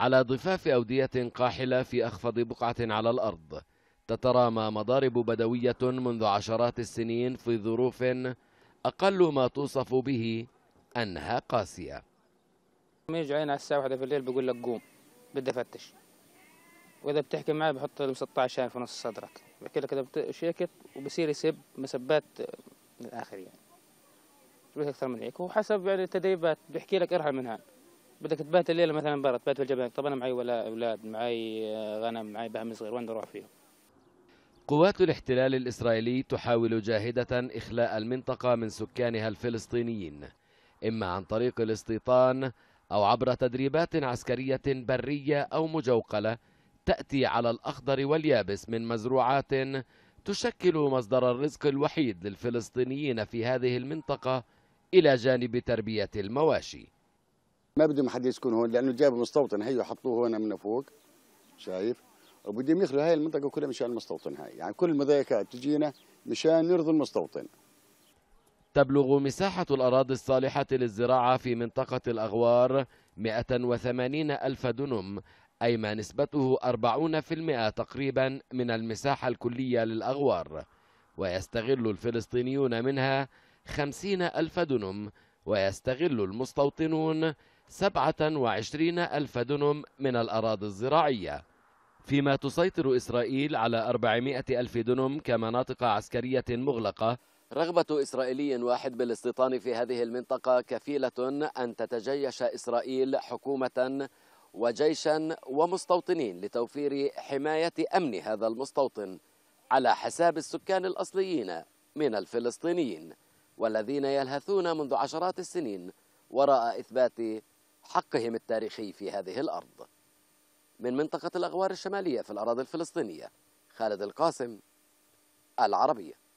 على ضفاف أودية قاحلة في أخفض بقعة على الأرض تترامى مضارب بدوية منذ عشرات السنين في ظروف أقل ما توصف به أنها قاسية ما يجي عيني على الساعة واحدة في الليل بيقول لك قوم بدي أفتش وإذا بتحكي معي بحط ال 16 في نص صدرك بحكي لك إذا شيكت وبصير يسب مسبات الآخر يعني أكثر من هيك وحسب يعني التدريبات بيحكي لك ارحل من هان بدك تبات الليله مثلا برا تبات في الجبل طب انا معي ولا اولاد معي آه، غنم معي بهم صغير وين اروح فيهم قوات الاحتلال الاسرائيلي تحاول جاهده اخلاء المنطقه من سكانها الفلسطينيين اما عن طريق الاستيطان او عبر تدريبات عسكريه بريه او مجوقله تاتي على الاخضر واليابس من مزروعات تشكل مصدر الرزق الوحيد للفلسطينيين في هذه المنطقه الى جانب تربيه المواشي ما بدهم حد يسكن هون لانه جاب مستوطن هي حطوه هون من فوق شايف وبدهم يخلوا هاي المنطقه كلها مشان المستوطن هاي يعني كل المضايقات تجينا مشان نرضي المستوطن تبلغ مساحة الأراضي الصالحة للزراعة في منطقة الأغوار 180 ألف دنم أي ما نسبته 40% تقريبا من المساحة الكلية للأغوار ويستغل الفلسطينيون منها 50 ألف دنم ويستغل المستوطنون سبعة وعشرين ألف دنم من الأراضي الزراعية فيما تسيطر إسرائيل على 400 ألف دنم كمناطق عسكرية مغلقة رغبة إسرائيلي واحد بالاستيطان في هذه المنطقة كفيلة أن تتجيش إسرائيل حكومة وجيشا ومستوطنين لتوفير حماية أمن هذا المستوطن على حساب السكان الأصليين من الفلسطينيين والذين يلهثون منذ عشرات السنين وراء إثبات حقهم التاريخي في هذه الأرض من منطقة الأغوار الشمالية في الأراضي الفلسطينية خالد القاسم العربية